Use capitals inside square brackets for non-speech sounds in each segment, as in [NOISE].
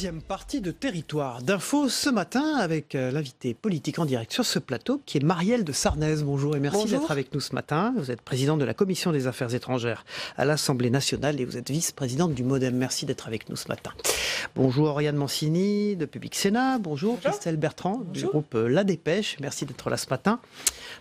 Deuxième partie de Territoire d'Info ce matin avec euh, l'invité politique en direct sur ce plateau qui est Marielle de Sarnez. Bonjour et merci d'être avec nous ce matin. Vous êtes présidente de la Commission des Affaires étrangères à l'Assemblée nationale et vous êtes vice-présidente du Modem. Merci d'être avec nous ce matin. Bonjour Oriane Mancini de Public Sénat. Bonjour, Christelle Bertrand du groupe euh, La Dépêche. Merci d'être là ce matin.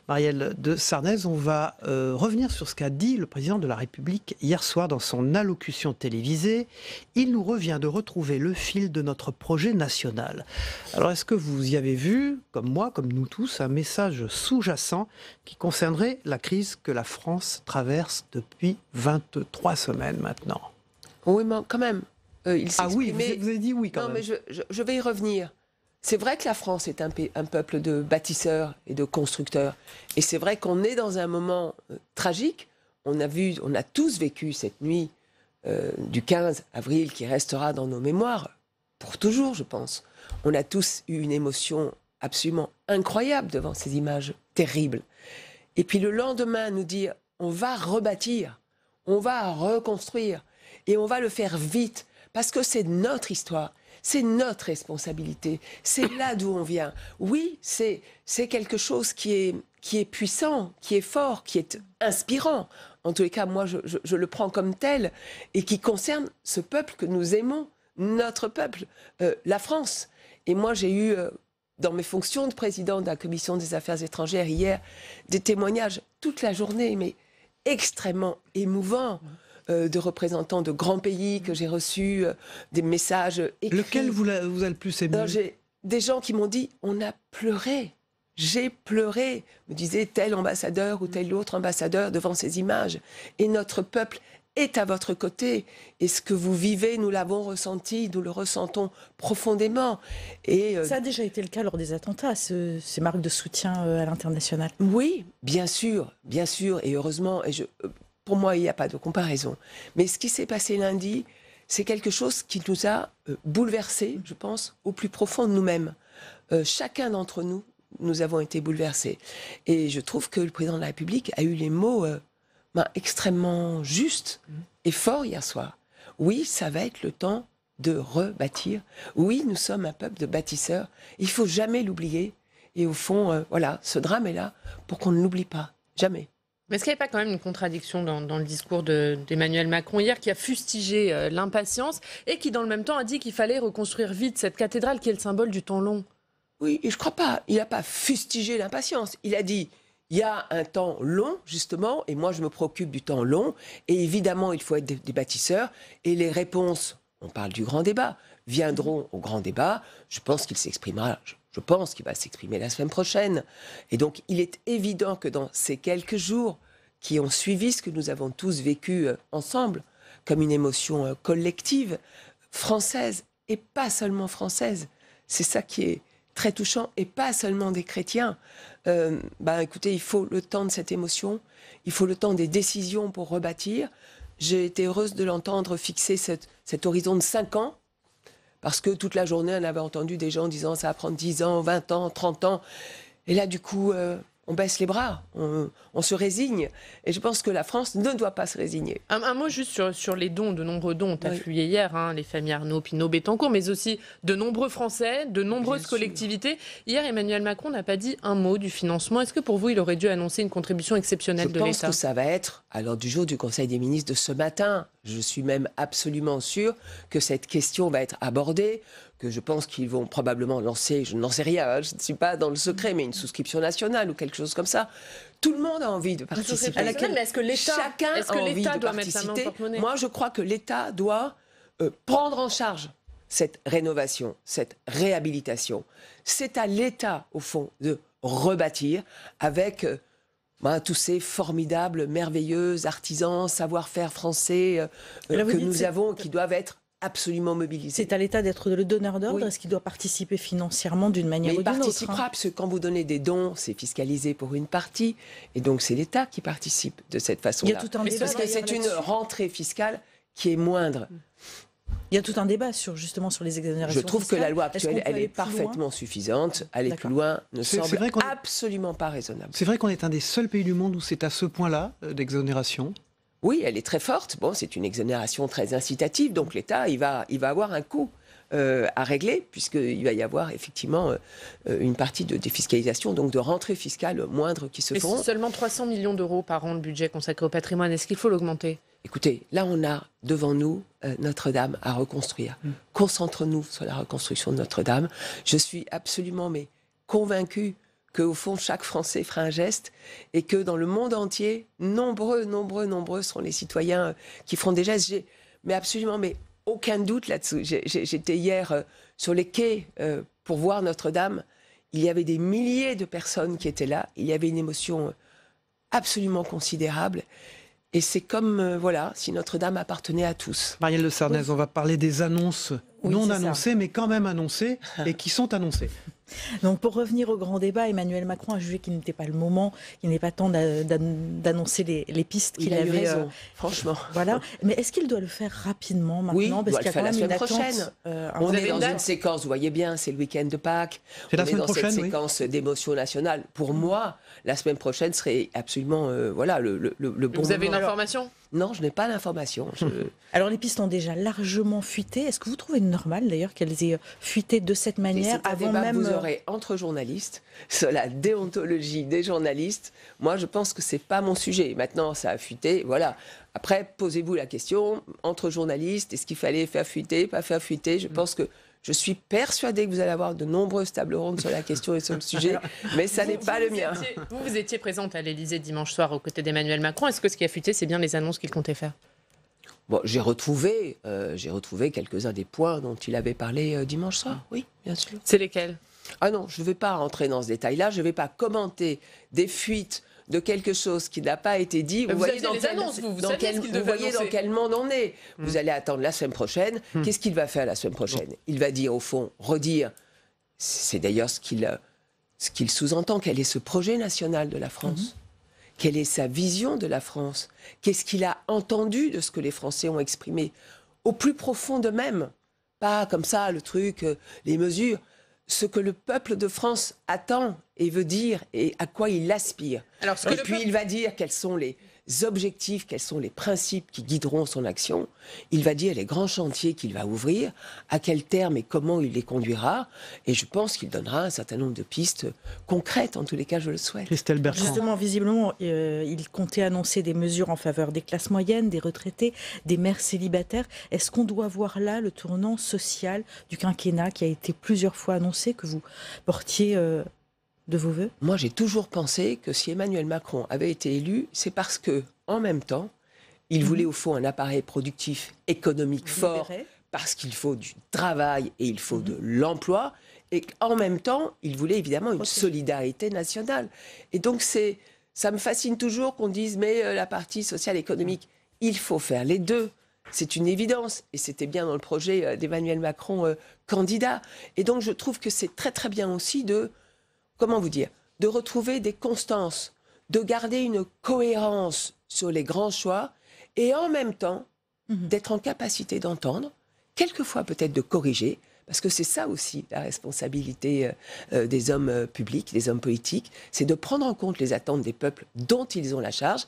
Marielle de Sarnez. On va euh, revenir sur ce qu'a dit le président de la République hier soir dans son allocution télévisée. Il nous revient de retrouver le fil de notre projet national. Alors, est-ce que vous y avez vu, comme moi, comme nous tous, un message sous-jacent qui concernerait la crise que la France traverse depuis 23 semaines maintenant Oui, mais quand même. Euh, ah oui, vous avez dit oui non, mais je vais y revenir. C'est vrai que la France est un, peuple de bâtisseurs et de constructeurs. Et c'est vrai qu'on est dans un moment euh, tragique. On a, vu, on a tous vécu cette nuit euh, du 15 avril qui restera dans nos mémoires pour toujours, je pense. On a tous eu une émotion absolument incroyable devant ces images terribles. Et puis le lendemain, nous dire on va rebâtir, on va reconstruire et on va le faire vite parce que c'est notre histoire. C'est notre responsabilité. C'est là d'où on vient. Oui, c'est quelque chose qui est, qui est puissant, qui est fort, qui est inspirant. En tous les cas, moi, je, le prends comme tel et qui concerne ce peuple que nous aimons, notre peuple, euh, la France. Et moi, j'ai eu, euh, dans mes fonctions de président de la Commission des Affaires étrangères hier, des témoignages toute la journée, mais extrêmement émouvants. Euh, de représentants de grands pays que j'ai reçus, euh, des messages écrits. Lequel vous, a, le plus aimé Des gens qui m'ont dit on a pleuré. J'ai pleuré, me disait tel ambassadeur ou tel autre ambassadeur devant ces images. Et notre peuple est à votre côté. Et ce que vous vivez, nous l'avons ressenti, nous le ressentons profondément. Et euh, Ça a déjà été le cas lors des attentats, ces marques de soutien à l'international. Oui, bien sûr, bien sûr, et heureusement. Et je, pour moi, il n'y a pas de comparaison. Mais ce qui s'est passé lundi, c'est quelque chose qui nous a euh, bouleversés, je pense, au plus profond de nous-mêmes. Euh, chacun d'entre nous, nous avons été bouleversés. Et je trouve que le président de la République a eu les mots euh, extrêmement justes et forts hier soir. Oui, ça va être le temps de rebâtir. Oui, nous sommes un peuple de bâtisseurs. Il faut jamais l'oublier. Et au fond, voilà, ce drame est là pour qu'on ne l'oublie pas. Jamais. Mais est-ce qu'il n'y a pas quand même une contradiction dans, le discours d'Emmanuel Macron hier qui a fustigé euh, l'impatience et qui dans le même temps a dit qu'il fallait reconstruire vite cette cathédrale qui est le symbole du temps long Oui, je ne crois pas. Il n'a pas fustigé l'impatience. Il a dit il y a un temps long, justement, et moi je me préoccupe du temps long, et évidemment il faut être des, bâtisseurs, et les réponses, on parle du grand débat, viendront au grand débat. Je pense qu'il s'exprimera, je pense, qu'il va s'exprimer la semaine prochaine. Et donc, il est évident que dans ces quelques jours qui ont suivi ce que nous avons tous vécu euh, ensemble, comme une émotion euh, collective, française, et pas seulement française, c'est ça qui est très touchant, et pas seulement des chrétiens, euh, bah, écoutez, il faut le temps de cette émotion, il faut le temps des décisions pour rebâtir. J'ai été heureuse de l'entendre fixer cet horizon de cinq ans parce que toute la journée, on avait entendu des gens disant ça va prendre 10 ans, 20 ans, 30 ans. Et là, du coup, euh, on baisse les bras, on, se résigne. Et je pense que la France ne doit pas se résigner. Un, mot juste sur, les dons, de nombreux dons ont afflué hier, hein, les familles Arnaud, Pinot, Bettencourt, mais aussi de nombreux Français, de nombreuses collectivités. Hier, Emmanuel Macron n'a pas dit un mot du financement. Est-ce que pour vous, il aurait dû annoncer une contribution exceptionnelle de l'État Je pense que ça va être à l'ordre du jour du Conseil des ministres de ce matin. Je suis même absolument sûr que cette question va être abordée que je pense qu'ils vont probablement lancer, je n'en sais rien, hein, je ne suis pas dans le secret, mais une souscription nationale ou quelque chose comme ça. Tout le monde a envie de participer. À est-ce que l'État, doit Mettre sa main Moi, je crois que l'État doit euh, prendre en charge cette rénovation, cette réhabilitation. C'est à l'État, au fond, de rebâtir avec euh, bah, tous ces formidables, merveilleux artisans, savoir-faire français euh, que nous avons, qui doivent être absolument mobilisé. C'est à l'État d'être le donneur d'ordre. Est-ce qu'il doit participer financièrement d'une manière ou d'une autre Il participera, parce que quand vous donnez des dons, c'est fiscalisé pour une partie. Et donc, c'est l'État qui participe de cette façon-là. Il y a tout un débat Parce que c'est une rentrée fiscale qui est moindre. Il y a tout un débat sur justement sur les exonérations. Je trouve que la loi actuelle, elle est parfaitement suffisante. Aller plus loin ne semble absolument pas raisonnable. C'est vrai qu'on est un des seuls pays du monde où c'est à ce point-là euh, d'exonération oui, elle est très forte. Bon, c'est une exonération très incitative, donc l'État, il va, il va avoir un coût. Euh, à régler, puisqu'il va y avoir effectivement euh, une partie de défiscalisation, donc de rentrée fiscale moindre qui se Et Seulement 300 millions d'euros par an le budget consacré au patrimoine, est-ce qu'il faut l'augmenter Écoutez, là on a devant nous euh, Notre-Dame à reconstruire. Mm. concentre Concentrons-nous sur la reconstruction de Notre-Dame. Je suis absolument mais, convaincue au fond, chaque Français fera un geste et que dans le monde entier, nombreux, nombreux, nombreux seront les citoyens euh, qui feront des gestes. Mais absolument, mais aucun doute là-dessus. J'étais hier euh, sur les quais euh, pour voir Notre-Dame. Il y avait des milliers de personnes qui étaient là. Il y avait une émotion absolument considérable. Et c'est comme, voilà, si Notre-Dame appartenait à tous. Marielle Le Sarnez, on va parler des annonces non annoncées, mais quand même annoncées, ah. et qui sont annoncées. Donc pour revenir au grand débat, Emmanuel Macron a jugé qu'il n'était pas le moment, qu'il n'est pas temps d'annoncer les, pistes qu'il avait. raison, euh, franchement. Voilà. Mais est-ce qu'il doit le faire rapidement maintenant Oui, parce bah, qu'il y a quand la semaine prochaine. Euh, on, est dans une séquence, vous voyez bien, c'est le week-end de Pâques. On est dans cette séquence d'émotion nationale. Pour moi, la semaine prochaine serait absolument euh, voilà le, bon moment. Vous avez une information non, je n'ai pas l'information. [LAUGHS] Alors les pistes ont déjà largement fuité. Est-ce que vous trouvez normal d'ailleurs qu'elles aient fuité de cette manière avant même entre journalistes sur la déontologie des journalistes. Moi, je pense que c'est pas mon sujet. Maintenant, ça a fuité, voilà. Après, posez-vous la question entre journalistes, est-ce qu'il fallait faire fuiter, pas faire fuiter Je pense que je suis persuadée que vous allez avoir de nombreuses tables rondes sur la question et sur le sujet, mais ça n'est pas le mien. vous, vous étiez présente à l'Elysée dimanche soir aux côtés d'Emmanuel Macron. Est-ce que ce qui a fuité, c'est bien les annonces qu'il comptait faire Bon, j'ai retrouvé, euh, j'ai retrouvé quelques-uns des points dont il avait parlé euh, dimanche soir. Oui, bien sûr. C'est lesquels ah non, je ne vais pas rentrer dans ce détail-là, je ne vais pas commenter des fuites de quelque chose qui n'a pas été dit. Vous, voyez dans quel, dans quel monde on est. Hmm. Vous allez attendre la semaine prochaine. Hmm. Qu'est-ce qu'il va faire la semaine prochaine hmm. Il va dire, au fond, redire. C'est d'ailleurs euh, ce qu'il sous-entend. Quel est ce projet national de la France Quelle est sa vision de la France Qu'est-ce qu'il a entendu de ce que les Français ont exprimé Au plus profond d'eux-mêmes. Pas comme ça, le truc, euh, les mesures ce que le peuple de France attend et veut dire et à quoi il aspire. Alors, et puis il va dire quels sont les objectifs, quels sont les principes qui guideront son action. Il va dire les grands chantiers qu'il va ouvrir, à quel terme et comment il les conduira. Et je pense qu'il donnera un certain nombre de pistes concrètes, en tous les cas, je le souhaite. Christelle Bertrand. Justement, visiblement, euh, il comptait annoncer des mesures en faveur des classes moyennes, des retraités, des mères célibataires. Est-ce qu'on doit voir là le tournant social du quinquennat qui a été plusieurs fois annoncé, que vous portiez euh, de vos voeux Moi, j'ai toujours pensé que si Emmanuel Macron avait été élu, c'est parce que, en même temps, il mhm. voulait au fond un appareil productif économique fort, parce qu'il faut du travail et il faut mhm. de l'emploi, et en même temps, il voulait évidemment une solidarité nationale. Et donc, c'est, ça me fascine toujours qu'on dise, mais euh, la partie sociale économique, mhm. il faut faire les deux. C'est une évidence, et c'était bien dans le projet euh, d'Emmanuel Macron euh, candidat. Et donc je trouve que c'est très très bien aussi de comment vous dire, de retrouver des constances, de garder une cohérence sur les grands choix et en même temps mhm. d'être en capacité d'entendre, quelquefois peut-être de corriger, parce que c'est ça aussi la responsabilité euh, euh, des hommes euh, publics, des hommes politiques, c'est de prendre en compte les attentes des peuples dont ils ont la charge,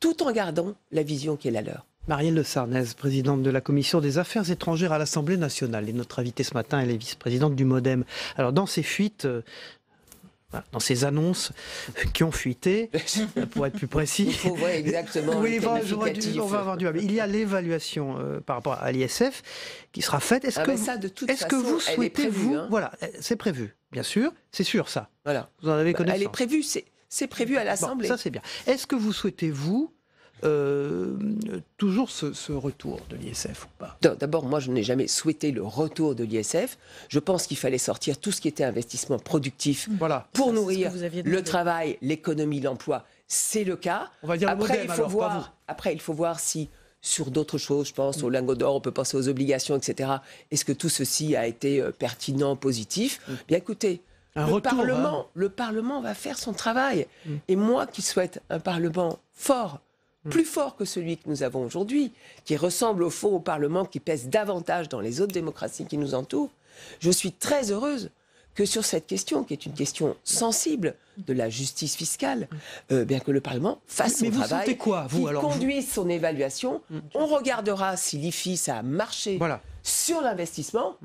tout en gardant la vision qui est la leur. Marielle Le Sarnez, présidente de la Commission des Affaires étrangères à l'Assemblée nationale, et notre invitée ce matin, elle est vice-présidente du Modem. Alors dans ces fuites, dans ces annonces qui ont fuité, [LAUGHS] pour être plus précis. Il faut voir exactement. oui, on va avoir du Il y a l'évaluation euh, par rapport à l'ISF qui sera faite. Est-ce ah, que, est que vous souhaitez, vous. Hein. Voilà, euh, c'est prévu, bien sûr, c'est sûr ça. Voilà. Vous en avez connaissance. Bah, elle est prévue, c'est. prévu à l'Assemblée. ça, c'est bien. Est-ce que vous souhaitez, vous, euh, toujours ce, retour de l'ISF ou pas D'abord, moi, je n'ai jamais souhaité le retour de l'ISF. Je pense qu'il fallait sortir tout ce qui était investissement productif pour nourrir le travail, l'économie, l'emploi. C'est le cas. On va dire après, il faut voir, après, il faut voir si sur d'autres choses, je pense, mm. au lingot d'or, on peut penser aux obligations, etc. Est-ce que tout ceci a été euh, pertinent, positif mm. Bien écoutez, le, Parlement, hein. le Parlement va faire son travail. Mm. Et moi qui souhaite un Parlement fort, Mm. plus fort que celui que nous avons aujourd'hui, qui ressemble au fond au Parlement, qui pèse davantage dans les autres démocraties qui nous entourent, je suis très heureuse que sur cette question, qui est une question sensible de la justice fiscale, mm. euh, bien que le Parlement fasse son travail, quoi, vous, alors, conduise son évaluation, mm. on regardera si l'IFI, ça a marché sur l'investissement.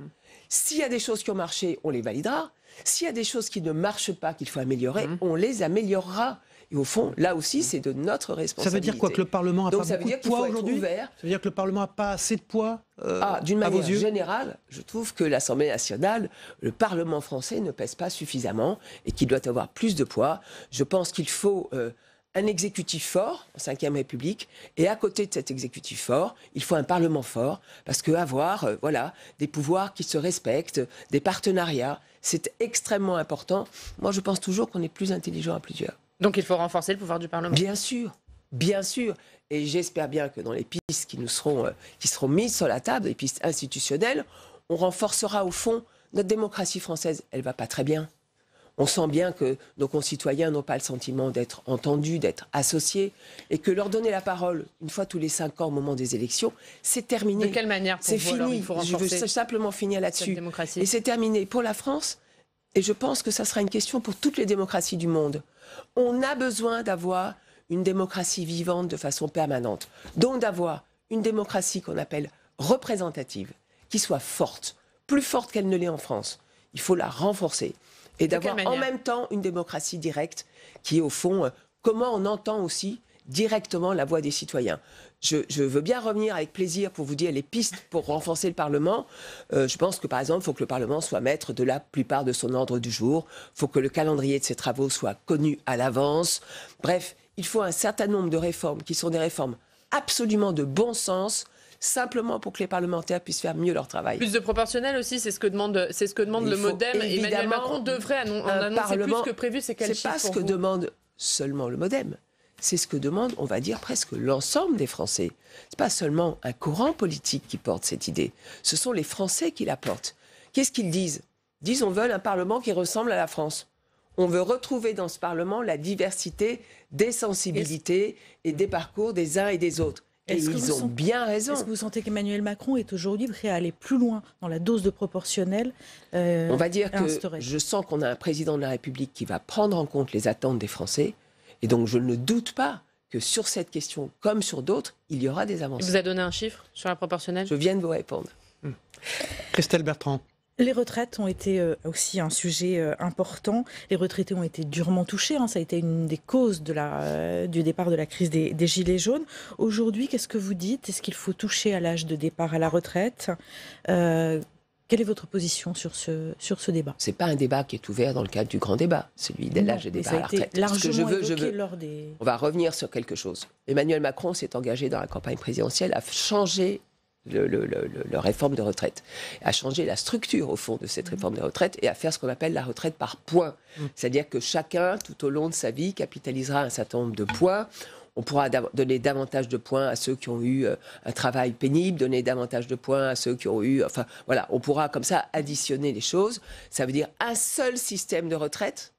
S'il y a des choses qui ont marché, on les validera. S'il y a des choses qui ne marchent pas, qu'il faut améliorer, on les améliorera. Et au fond, là aussi, c'est de notre responsabilité. Ça veut dire quoi Que le Parlement a pas assez beaucoup de poids aujourd'hui Ça veut dire que le Parlement n'a pas assez de poids euh, ah, D'une manière générale, je trouve que l'Assemblée nationale, le Parlement français ne pèse pas suffisamment et qu'il doit avoir plus de poids. Je pense qu'il faut... Euh, un exécutif fort en 5 République, et à côté de cet exécutif fort, il faut un Parlement fort, parce qu'avoir euh, voilà, des pouvoirs qui se respectent, des partenariats, c'est extrêmement important. Moi, je pense toujours qu'on est plus intelligent à plusieurs. Donc il faut renforcer le pouvoir du Parlement. Bien sûr, bien sûr. Et j'espère bien que dans les pistes qui nous seront, euh, qui seront mises sur la table, les pistes institutionnelles, on renforcera au fond notre démocratie française. Elle va pas très bien. On sent bien que nos concitoyens n'ont pas le sentiment d'être entendus, d'être associés, et que leur donner la parole une fois tous les cinq ans au moment des élections, c'est terminé. De quelle manière C'est fini. Je veux simplement finir là-dessus. Et c'est terminé pour la France, et je pense que ça sera une question pour toutes les démocraties du monde. On a besoin d'avoir une démocratie vivante de façon permanente, donc d'avoir une démocratie qu'on appelle représentative, qui soit forte, plus forte qu'elle ne l'est en France. Il faut la renforcer et d'avoir en même temps une démocratie directe qui est au fond euh, comment on entend aussi directement la voix des citoyens. Je, veux bien revenir avec plaisir pour vous dire les pistes pour renforcer le Parlement. Euh, je pense que, par exemple, il faut que le Parlement soit maître de la plupart de son ordre du jour. Il faut que le calendrier de ses travaux soit connu à l'avance. Bref, il faut un certain nombre de réformes qui sont des réformes absolument de bon sens, simplement pour que les parlementaires puissent faire mieux leur travail. Plus de proportionnel aussi, c'est ce que demande, c'est ce que demande le MoDem. Emmanuel Macron devrait en annoncer plus que prévu. C'est pas ce que demande seulement le MoDem c'est ce que demande, on va dire, presque l'ensemble des Français. Ce n'est pas seulement un courant politique qui porte cette idée, ce sont les Français qui la portent. Qu'est-ce qu'ils disent Ils disent on veut un Parlement qui ressemble à la France. On veut retrouver dans ce Parlement la diversité des sensibilités et des parcours des uns et des autres. Et ils ont bien raison. Est-ce que vous sentez qu'Emmanuel Macron est aujourd'hui prêt à aller plus loin dans la dose de proportionnel euh, On va dire que je sens qu'on a un président de la République qui va prendre en compte les attentes des Français, et donc, je ne doute pas que sur cette question, comme sur d'autres, il y aura des avancées. Vous avez donné un chiffre sur la proportionnelle Je viens de vous répondre. Hmm. Christelle Bertrand. Les retraites ont été euh, aussi un sujet euh, important. Les retraités ont été durement touchés. Hein. Ça a été une des causes de la, euh, du départ de la crise des, Gilets jaunes. Aujourd'hui, qu'est-ce que vous dites Est-ce qu'il faut toucher à l'âge de départ à la retraite quelle est votre position sur ce, sur ce débat C'est pas un débat qui est ouvert dans le cadre du grand débat, celui de l'âge des débats à la retraite. Largement je veux, je veux. Lors des... On va revenir sur quelque chose. Emmanuel Macron s'est engagé dans la campagne présidentielle à changer le, le, le, réforme de retraite, à changer la structure au fond de cette mhm. réforme de retraite et à faire ce qu'on appelle la retraite par points. Mhm. C'est-à-dire que chacun, tout au long de sa vie, capitalisera un certain nombre de points on pourra donner davantage de points à ceux qui ont eu euh, un travail pénible, donner davantage de points à ceux qui ont eu... Enfin, voilà, on pourra comme ça additionner les choses. Ça veut dire un seul système de retraite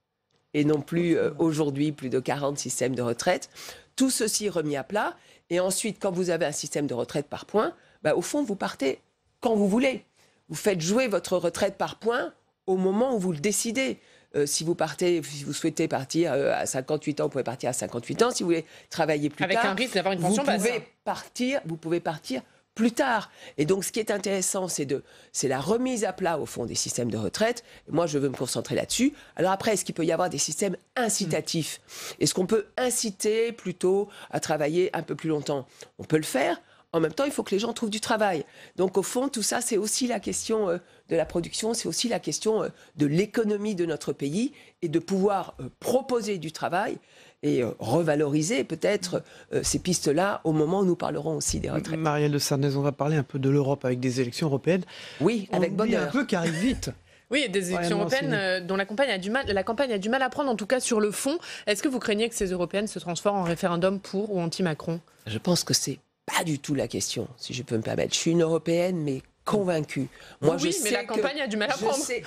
et non plus euh, aujourd'hui plus de 40 systèmes de retraite. Tout ceci remis à plat. Et ensuite, quand vous avez un système de retraite par points, bah, au fond, vous partez quand vous voulez. Vous faites jouer votre retraite par points au moment où vous le décidez. Euh, si vous partez, si vous souhaitez partir euh, à 58 ans, vous pouvez partir à 58 ans. Si vous voulez travailler plus tard, vous pouvez partir, vous pouvez partir plus tard. Et donc, ce qui est intéressant, c'est de, c'est la remise à plat au fond des systèmes de retraite. Moi, je veux me concentrer là-dessus. Alors après, est-ce qu'il peut y avoir des systèmes incitatifs Est-ce qu'on peut inciter plutôt à travailler un peu plus longtemps On peut le faire. En même temps, il faut que les gens trouvent du travail. Donc au fond, tout ça, c'est aussi la question euh, de la production, c'est aussi la question euh, de l'économie de notre pays et de pouvoir euh, proposer du travail et revaloriser peut-être ces pistes-là au moment où nous parlerons aussi des retraites. Marielle de Sarnez, on va parler un peu de l'Europe avec des élections européennes. Oui, avec bonheur. Un peu qui arrive vite. [LAUGHS] Oui, des élections européennes dont la campagne, a du mal, la campagne a du mal à prendre, en tout cas sur le fond. Est-ce que vous craignez que ces européennes se transforment en référendum pour ou anti-Macron Je pense que c'est pas du tout la question, si je peux me permettre. Je suis une Européenne, mais convaincue. Moi, oui, mais la campagne a du mal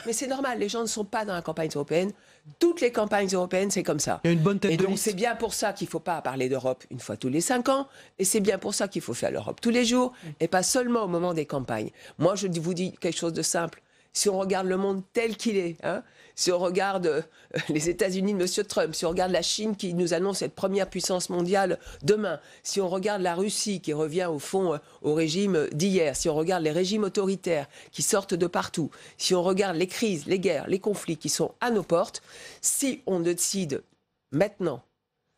mais c'est normal, les gens ne sont pas dans la campagne européenne. Toutes les campagnes européennes, c'est comme ça. Il y a une bonne tête et donc, c'est bien pour ça qu'il ne faut pas parler d'Europe une fois tous les cinq ans, et c'est bien pour ça qu'il faut faire l'Europe tous les jours, et pas seulement au moment des campagnes. Moi, je vous dis quelque chose de simple. Si on regarde le monde tel qu'il est, hein, si on regarde euh, les États-Unis de M. Trump, si on regarde la Chine qui nous annonce cette première puissance mondiale demain, si on regarde la Russie qui revient au fond euh, au régime d'hier, si on regarde les régimes autoritaires qui sortent de partout, si on regarde les crises, les guerres, les conflits qui sont à nos portes, si on décide maintenant,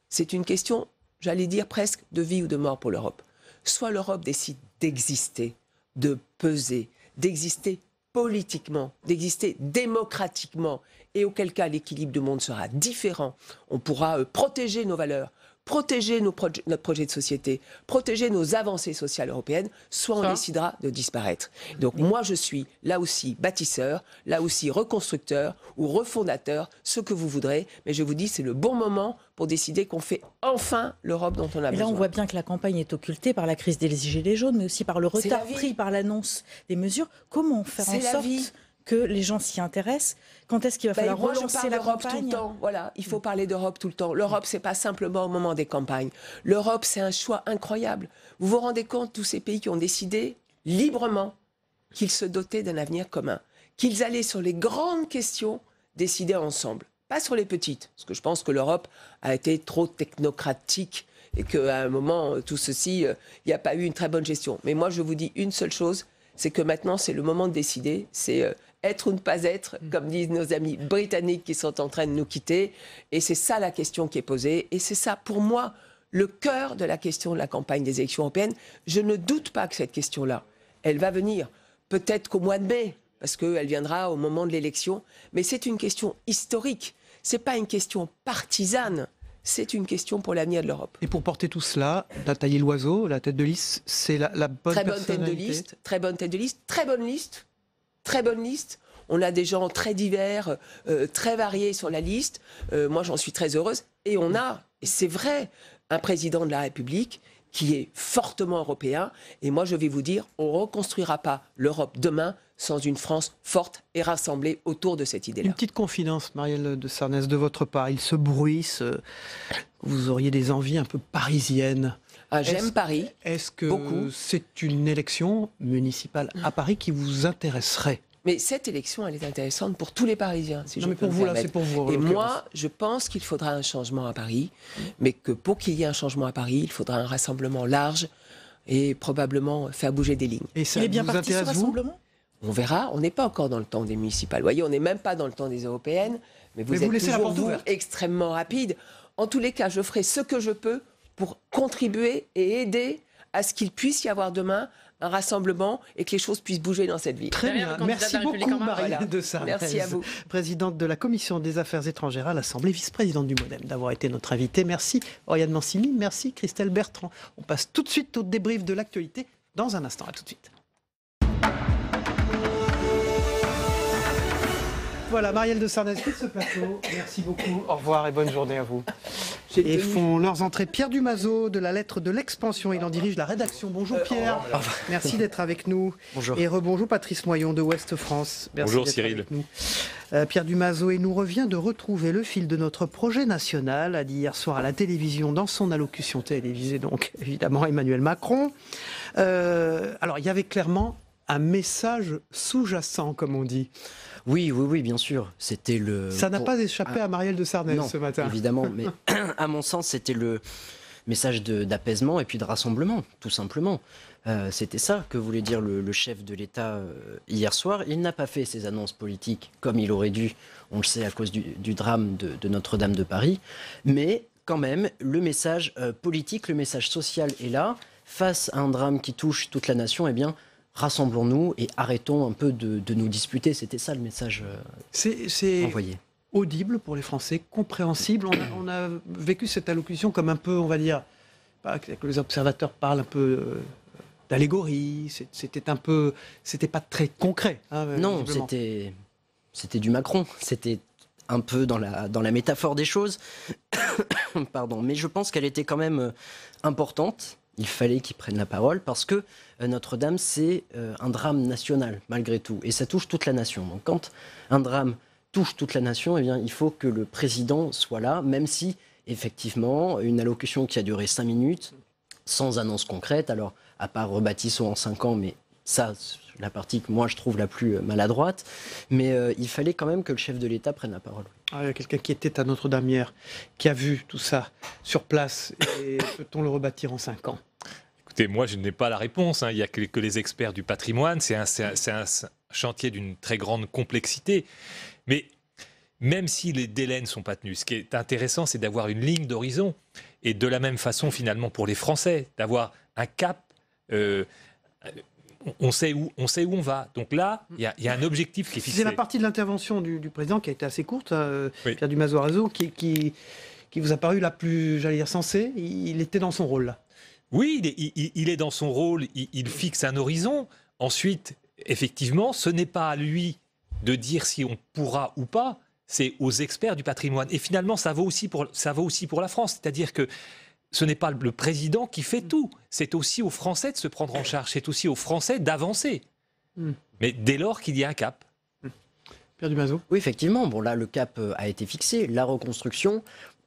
c'est une question, j'allais dire presque, de vie ou de mort pour l'Europe. Soit l'Europe décide d'exister, de peser, d'exister politiquement, d'exister démocratiquement, et auquel cas l'équilibre du monde sera différent. On pourra euh, protéger nos valeurs, protéger nos notre projet de société, protéger nos avancées sociales européennes, soit on décidera de disparaître. Donc moi, je suis là aussi bâtisseur, là aussi reconstructeur ou refondateur, ce que vous voudrez, mais je vous dis, c'est le bon moment pour décider qu'on fait enfin l'Europe dont on a besoin. Là, on voit bien que la campagne est occultée par la crise des Gilets jaunes, mais aussi par le retard pris par l'annonce des mesures. Comment faire en sorte que les gens s'y intéressent Quand est-ce qu'il va bah, falloir la Voilà, il faut mm. parler d'Europe tout le temps. L'Europe, c'est pas simplement au moment des campagnes. L'Europe, c'est un choix incroyable. Vous vous rendez compte tous ces pays qui ont décidé librement qu'ils se dotaient d'un avenir commun, qu'ils allaient sur les grandes questions décider ensemble, pas sur les petites, parce que je pense que l'Europe a été trop technocratique et qu'à un moment, euh, tout ceci, il euh, n'y a pas eu une très bonne gestion. Mais moi, je vous dis une seule chose, c'est que maintenant, c'est le moment de décider, c'est euh, être ou ne pas être, mm. comme disent nos amis britanniques qui sont en train de nous quitter. Et c'est ça la question qui est posée. Et c'est ça, pour moi, le cœur de la question de la campagne des élections européennes. Je ne doute pas que cette question-là, elle va venir. Peut-être qu'au mois de mai, parce qu'elle viendra au moment de l'élection. Mais c'est une question historique. Ce n'est pas une question partisane c'est une question pour l'avenir de l'Europe. Et pour porter tout cela, la tailler Loiseau, la tête de liste, c'est la, la bonne, très bonne tête de liste, très bonne tête de liste, très bonne liste très bonne liste. On a des gens très divers, euh, très variés sur la liste. Euh, moi, j'en suis très heureuse. Et on a, et c'est vrai, un président de la République qui est fortement européen. Et moi, je vais vous dire, on ne reconstruira pas l'Europe demain sans une France forte et rassemblée autour de cette idée-là. Une petite confidence, Marielle de Sarnez, de votre part. Il se bruissent vous auriez des envies un peu parisiennes. Ah, j'aime Paris. Est-ce que c'est une élection municipale à mm. Paris qui vous intéresserait mais cette élection, elle est intéressante pour tous les Parisiens. Si non, je mais pour, vous, là, pour vous, Et moi, je pense qu'il faudra un changement à Paris, mm. mais que pour qu'il y ait un changement à Paris, il faudra un rassemblement large et probablement faire bouger des lignes. Et ça il est bien vous rassemblement On verra. On n'est pas encore dans le temps des municipales. Vous voyez, on n'est même pas dans le temps des européennes, mais vous êtes toujours, extrêmement rapide. En tous les cas, je ferai ce que je peux pour contribuer et aider à ce qu'il puisse y avoir demain un rassemblement et que les choses puissent bouger dans cette ville. Très bien, merci beaucoup Marie de merci à vous. présidente de la Commission des Affaires étrangères à l'Assemblée, vice-présidente du MoDem, d'avoir été notre invitée. Merci Oriane Mancini, merci Christelle Bertrand. On passe tout de suite au débrief de l'actualité dans un instant. À tout de suite. Voilà, Marielle de Sarnez quitte ce plateau. Merci beaucoup. Au revoir et bonne journée à vous. Et font leurs entrées Pierre Dumazo de la lettre de l'expansion. Il en dirige la rédaction. Bonjour euh, Pierre. Merci d'être avec nous. Bonjour. Et rebonjour Patrice Moyon de Ouest France. Merci Bonjour Cyril. Avec nous. Euh, Pierre Dumazo il nous revient de retrouver le fil de notre projet national, a dit hier soir à la télévision, dans son allocution télévisée, donc évidemment Emmanuel Macron. Euh, alors il y avait clairement un message sous-jacent, comme on dit. Oui, oui, oui, bien sûr. C'était le. Ça n'a pas échappé ah. à Marielle de Sarnez ce matin. Évidemment, [LAUGHS] mais [CLEARS THROAT] à mon sens, c'était le message d'apaisement et puis de rassemblement, tout simplement. Euh, c'était ça que voulait dire le, chef de l'État euh, hier soir. Il n'a pas fait ses annonces politiques comme il aurait dû, on le sait à cause du, drame de, Notre-Dame de Paris, mais quand même, le message euh, politique, le message social est là. Face à un drame qui touche toute la nation, eh bien, rassemblons-nous et arrêtons un peu de, de nous disputer. C'était ça le message euh, c'est, envoyé. Audible pour les Français, compréhensible. On a, vécu cette allocution comme un peu, on va dire, que les observateurs parlent un peu euh, d'allégorie. C'était un peu, c'était pas très concret. Hein, euh, non, c'était, c'était du Macron. C'était un peu dans la, dans la métaphore des choses. [COUGHS] Pardon, mais je pense qu'elle était quand même importante il fallait qu'il prenne la parole parce que euh, Notre-Dame, c'est euh, un drame national, malgré tout, et ça touche toute la nation. Donc quand un drame touche toute la nation, eh bien, il faut que le président soit là, même si, effectivement, une allocution qui a duré cinq minutes, sans annonce concrète, alors à part rebâtissons en cinq ans, mais ça, la partie que moi je trouve la plus euh, maladroite, mais euh, il fallait quand même que le chef de l'État prenne la parole. Ah, il y a quelqu'un qui était à Notre-Dame hier, qui a vu tout ça sur place, et [LAUGHS] peut-on le rebâtir en cinq ans Écoutez, moi je n'ai pas la réponse, hein. il n'y a que, les experts du patrimoine, c'est un, chantier d'une très grande complexité, mais même si les délais ne sont pas tenus. Ce qui est intéressant, c'est d'avoir une ligne d'horizon. Et de la même façon, finalement, pour les Français, d'avoir un cap, euh, on sait où on sait où on va. Donc là, il y, a un objectif qui est fixé. C'est la partie de l'intervention du, président qui a été assez courte, euh, Pierre dumas qui, qui, vous a paru la plus, j'allais dire, sensée. Il, était dans son rôle. Oui, il est, dans son rôle. il fixe un horizon. Ensuite, effectivement, ce n'est pas à lui de dire si on pourra ou pas. C'est aux experts du patrimoine. Et finalement, ça vaut aussi pour ça vaut aussi pour la France. C'est-à-dire que ce n'est pas le président qui fait tout. C'est aussi aux Français de se prendre en charge. C'est aussi aux Français d'avancer. Hmm. Mais dès lors qu'il y a un cap. Hmm. Pierre Dumaso. Oui, effectivement. Bon, là, le cap euh, a été fixé. La reconstruction,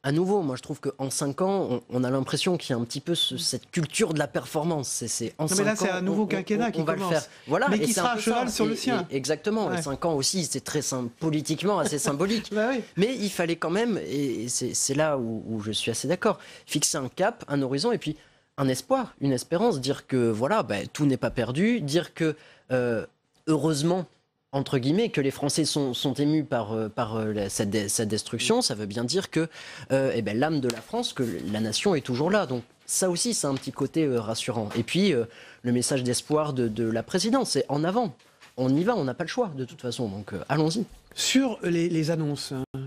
à nouveau, moi je trouve qu'en 5 ans, on, a l'impression qu'il y a un petit peu cette culture de la performance. C'est en non, mais là, c'est un nouveau on, quinquennat qui va commence. le faire. Voilà, mais qui sera à cheval sur le sien. exactement. Cinq 5 ans aussi, c'est très politiquement assez [LAUGHS] symbolique. Bah mais il fallait quand même, et c'est là où, je suis assez d'accord, fixer un cap, un horizon, et puis un espoir, une espérance, dire que voilà, ben, tout n'est pas perdu, dire que euh, heureusement entre guillemets, que les Français sont, sont émus par, euh, par euh, destruction, ça veut bien dire que euh, eh ben, l'âme de la France, que la nation est toujours là. Donc ça aussi, c'est un petit côté rassurant. Et puis, le message d'espoir de, la présidence, c'est en avant. On y va, on n'a pas le choix de toute façon, donc allons-y. Sur les, les annonces, hein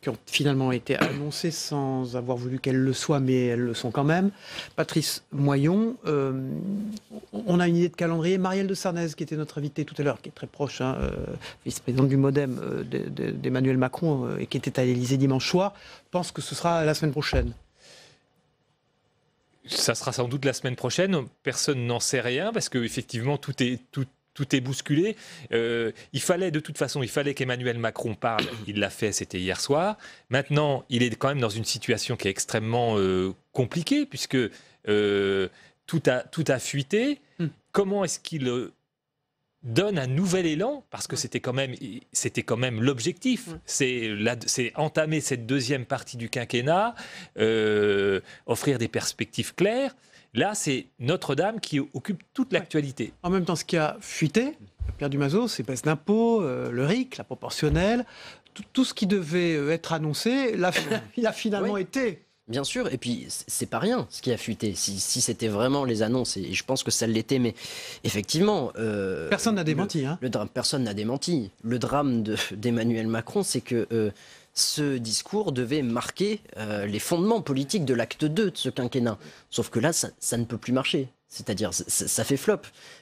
qui ont finalement été annoncées sans avoir voulu qu'elles le soient, mais elles le sont quand même. Patrice Moyon, euh, on a une idée de calendrier. Marielle de Sarnez, qui était notre invitée tout à l'heure, qui est très proche, hein, euh, vice-présidente du Modem euh, d'Emmanuel Macron et qui était à l'Élysée dimanche soir, pense que ce sera la semaine prochaine. Ça sera sans doute la semaine prochaine. Personne n'en sait rien parce qu'effectivement, tout est tout tout est bousculé. Euh, il fallait de toute façon, il fallait qu'Emmanuel Macron parle. Il l'a fait, c'était hier soir. Maintenant, il est quand même dans une situation qui est extrêmement euh, compliquée puisque euh, tout, a, tout a fuité. Hmm. Comment est-ce qu'il donne un nouvel élan parce que c'était quand même c'était quand même l'objectif c'est c'est entamer cette deuxième partie du quinquennat offrir des perspectives claires Là, c'est Notre-Dame qui occupe toute l'actualité. En même temps, ce qui a fuité, Pierre Dumazo, c'est baisse d'impôts, euh, le RIC, la proportionnelle, tout, ce qui devait euh, être annoncé, [LAUGHS] il a finalement été. Bien sûr, et puis c'est pas rien ce qui a fuité. Si, c'était vraiment les annonces, et je pense que ça l'était, mais effectivement. Euh, hein. personne n'a démenti. Le, drame, personne n'a démenti. Le drame d'Emmanuel Macron, c'est que ce discours devait marquer euh, les fondements politiques de l'acte 2 de ce quinquennat. Sauf que là, ça, ne peut plus marcher. C'est-à-dire, ça, fait flop.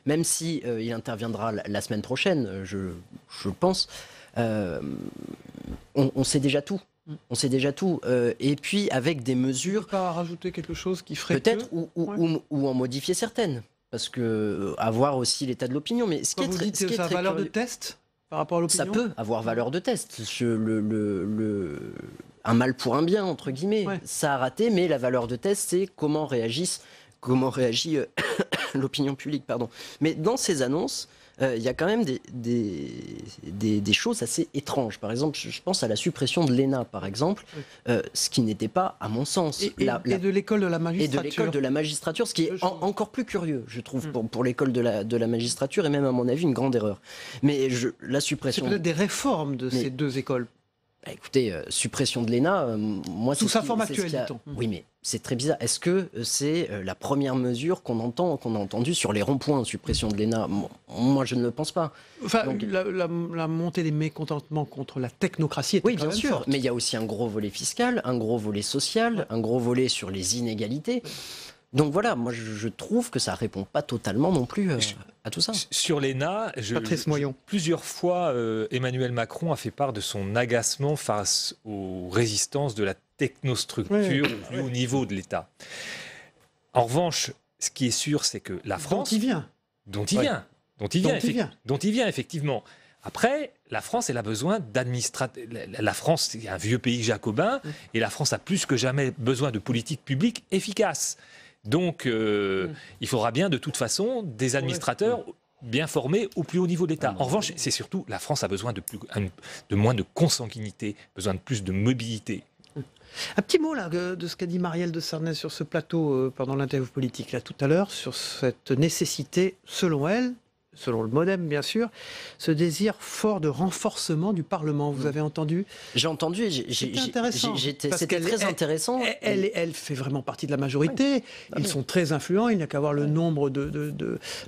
Même si euh, il interviendra la, semaine prochaine, euh, je, pense, on, sait déjà tout. On sait déjà tout. et puis, avec des mesures. Pas rajouter quelque chose qui ferait. Peut-être, ou, en modifier certaines. Parce que, avoir aussi l'état de l'opinion. Mais ce qui est, vous dites, ce qui ça valeur de test ça peut avoir valeur de test. un mal pour un bien, entre guillemets. Ça a raté, mais la valeur de test, c'est comment réagissent comment réagit euh, [COUGHS] l'opinion publique. Pardon. Mais dans ces annonces, euh, il y a quand même des, des, choses assez étranges. Par exemple, je, pense à la suppression de l'ENA, par exemple, euh, ce qui n'était pas, à mon sens... Et, de l'école de la magistrature. Et de l'école de la magistrature, ce qui est encore plus curieux, je trouve, hmm. pour, l'école de la, de la magistrature, et même, à mon avis, une grande erreur. Mais je, la suppression... C'est peut-être des réformes de ces deux écoles bah, écoutez, euh, suppression de l'ENA, euh, moi... Sous sa forme actuelle, Oui, mais c'est très bizarre. Est-ce que euh, c'est la première mesure qu'on entend, qu'on a entendue sur les ronds-points, suppression de l'ENA Moi, je ne le pense pas. Enfin, la, montée des mécontentements contre la technocratie est Oui, bien sûr, mais il y a aussi un gros volet fiscal, un gros volet social, un gros volet sur les inégalités. Donc voilà, moi je, trouve que ça répond pas totalement non plus euh, à tout ça. Sur l'ENA, je, je, plusieurs fois euh, Emmanuel Macron a fait part de son agacement face aux résistances de la technostructure au niveau de l'État. En revanche, ce qui est sûr, c'est que la France... Dont il vient. Dont il vient. Dont il vient, dont il vient. effectivement. Après, la France, elle a besoin d'administrateurs. La France, c'est un vieux pays jacobin, et la France a plus que jamais besoin de politiques publiques efficaces. Donc, euh, il faudra bien, de toute façon, des administrateurs bien formés au plus haut niveau de l'État. En revanche, c'est surtout, la France a besoin de, de moins de consanguinité, besoin de plus de mobilité. Un petit mot là, euh, de ce qu'a dit Marielle de Sarnez sur ce plateau euh, pendant l'interview politique là tout à l'heure, sur cette nécessité, selon elle, selon le modem bien sûr, ce désir fort de renforcement du Parlement. Vous hmm. avez entendu J'ai entendu, c'était intéressant. C'était très intéressant. Elle, elle, fait vraiment partie de la majorité, ah ils sont très influents, il n'y a qu'à voir le nombre de,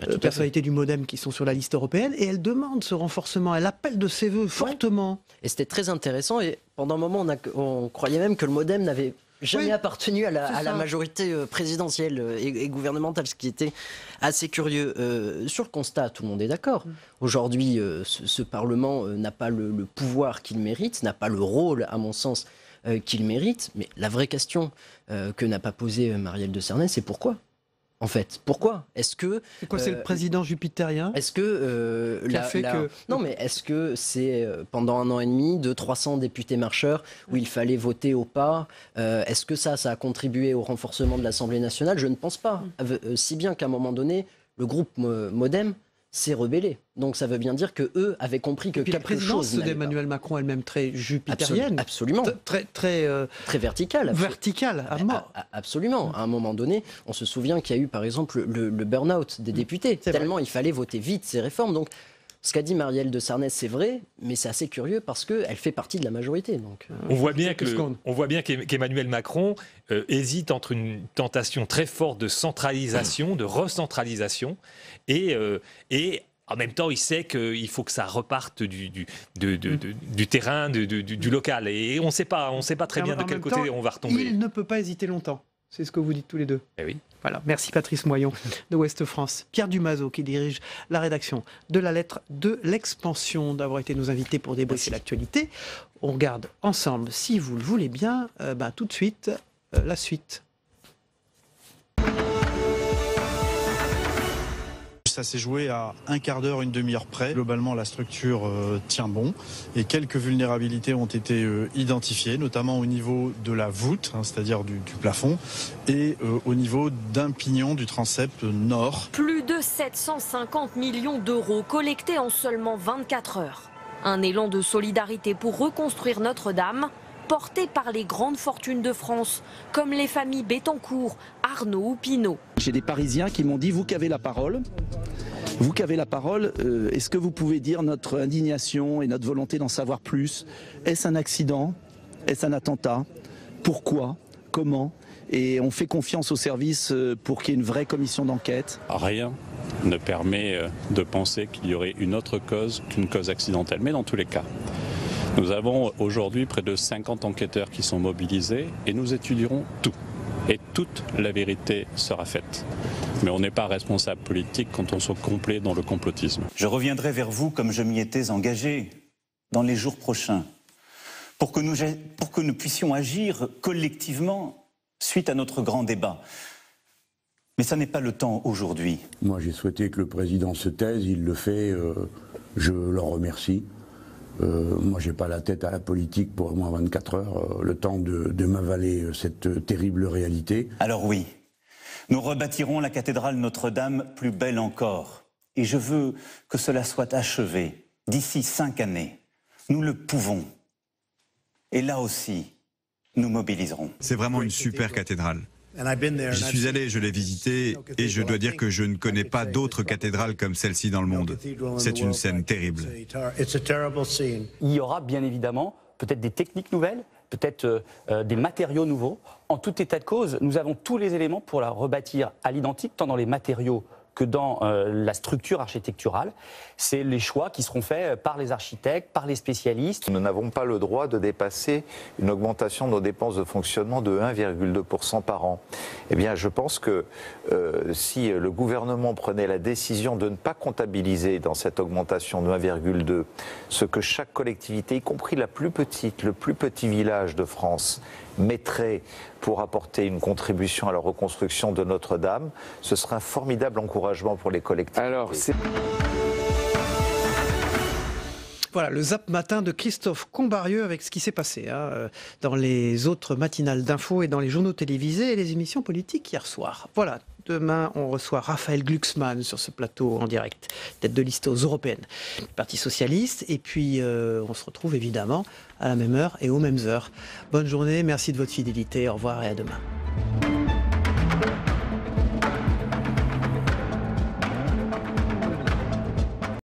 ah, euh, personnalités du modem qui sont sur la liste européenne, et elle demande ce renforcement, elle appelle de ses voeux fortement. Et c'était très intéressant, et pendant un moment on, on croyait même que le modem n'avait jamais appartenu à la, majorité euh, présidentielle euh, et, gouvernementale, ce qui était assez curieux. Euh, sur le constat, tout le monde est d'accord. Mm. Aujourd'hui, ce, Parlement n'a pas le, pouvoir qu'il mérite, n'a pas le rôle, à mon sens, qu'il mérite. Mais la vraie question que n'a pas posée Marielle de Cernay, c'est pourquoi en fait Pourquoi Est-ce que c'est quoi C'est le euh, président jupitérien Est-ce que euh, fait que non mais est-ce que c'est euh, pendant un an et demi de 300 députés marcheurs où il fallait voter au pas Est-ce que ça, ça a contribué au renforcement de l'Assemblée nationale Je ne pense pas. Mm. Si bien qu'à un moment donné, le groupe MoDem s'est rebellé. Donc ça veut bien dire que eux avaient compris que la présidence d'Emmanuel Macron elle-même très jupitérienne, absolument, très très euh, très verticale, verticale à mort. absolument. À un moment donné, on se souvient qu'il y a eu par exemple le, burn-out des mm. députés. Tellement il fallait voter vite ces réformes. Donc ce qu'a dit Marielle de Sarnez, c'est vrai, mais c'est assez curieux parce qu'elle fait partie de la majorité. Donc, euh, on, voit bien que, voit bien qu'Emmanuel Macron euh, hésite entre une tentation très forte de centralisation, de recentralisation, et, euh, et en même temps, il sait qu'il faut que ça reparte du, du, terrain, du, local. Et on ne sait pas très bien de quel côté on va retomber. Il ne peut pas hésiter longtemps. C'est ce que vous dites tous les deux. Eh oui. Voilà. Merci Patrice Moyon de Ouest France. Pierre Dumazo qui dirige la rédaction de la lettre de l'expansion d'avoir été nos invités pour débriefer l'actualité. On regarde ensemble, si vous le voulez bien, euh, ben, tout de suite euh, la suite ça s'est joué à un quart d'heure, une demi-heure près. Globalement, la structure euh, tient bon et quelques vulnérabilités ont été euh, identifiées, notamment au niveau de la voûte, hein, c'est-à-dire du, plafond, et euh, au niveau d'un pignon du transept nord. Plus de 750 millions d'euros collectés en seulement 24 heures. Un élan de solidarité pour reconstruire Notre-Dame portés par les grandes fortunes de France, comme les familles Bettencourt, Arnaud ou Pinault. J'ai des Parisiens qui m'ont dit, vous avez la parole, vous qui avez la parole, euh, est-ce que vous pouvez dire notre indignation et notre volonté d'en savoir plus Est-ce un accident Est-ce un attentat Pourquoi Comment Et on fait confiance au service euh, pour qu'il y ait une vraie commission d'enquête Rien ne permet euh, de penser qu'il y aurait une autre cause qu'une cause accidentelle, mais dans tous les cas. Nous avons aujourd'hui près de 50 enquêteurs qui sont mobilisés et nous étudierons tout. Et toute la vérité sera faite. Mais on n'est pas responsable politique quand on soit complet dans le complotisme. Je reviendrai vers vous comme je m'y étais engagé dans les jours prochains, pour que nous, puissions agir collectivement suite à notre grand débat. Mais ça n'est pas le temps aujourd'hui. Moi, j'ai souhaité que le président se taise, il le fait, euh, je l'en remercie. Moi, euh, moi, j'ai pas la tête à la politique pour au moins 24 heures, euh, le temps de, de m'avaler euh, cette terrible réalité. Alors oui, nous rebâtirons la cathédrale Notre-Dame plus belle encore. Et je veux que cela soit achevé d'ici cinq années. Nous le pouvons. Et là aussi, nous mobiliserons. C'est vraiment une super cathédrale. J'y suis allé, je l'ai visité, et je dois dire que je ne connais pas d'autres cathédrales comme celle-ci dans le monde. C'est une scène terrible. Il y aura bien évidemment peut-être des techniques nouvelles, peut-être euh, euh, des matériaux nouveaux. En tout état de cause, nous avons tous les éléments pour la rebâtir à l'identique, tant dans les matériaux que dans euh, la structure architecturale. C'est les choix qui seront faits euh, par les architectes, par les spécialistes. Nous n'avons pas le droit de dépasser une augmentation de nos dépenses de fonctionnement de 1,2% par an. Eh bien, je pense que euh, si le gouvernement prenait la décision de ne pas comptabiliser dans cette augmentation de 1,2 ce que chaque collectivité, y compris la plus petite, le plus petit village de France, mettrait pour apporter une contribution à la reconstruction de Notre-Dame, ce serait un formidable encouragement pour les collectivités. Alors, c'est... Voilà, le zap matin de Christophe Combarieux avec ce qui s'est passé hein, euh, dans les autres matinales d'infos et dans les journaux télévisés et les émissions politiques hier soir. Voilà, Demain, on reçoit Raphaël Glucksmann sur ce plateau en direct, tête de liste aux européennes Parti socialiste. Et puis, euh, on se retrouve évidemment à la même heure et aux mêmes heures. Bonne journée, merci de votre fidélité, au revoir et à demain.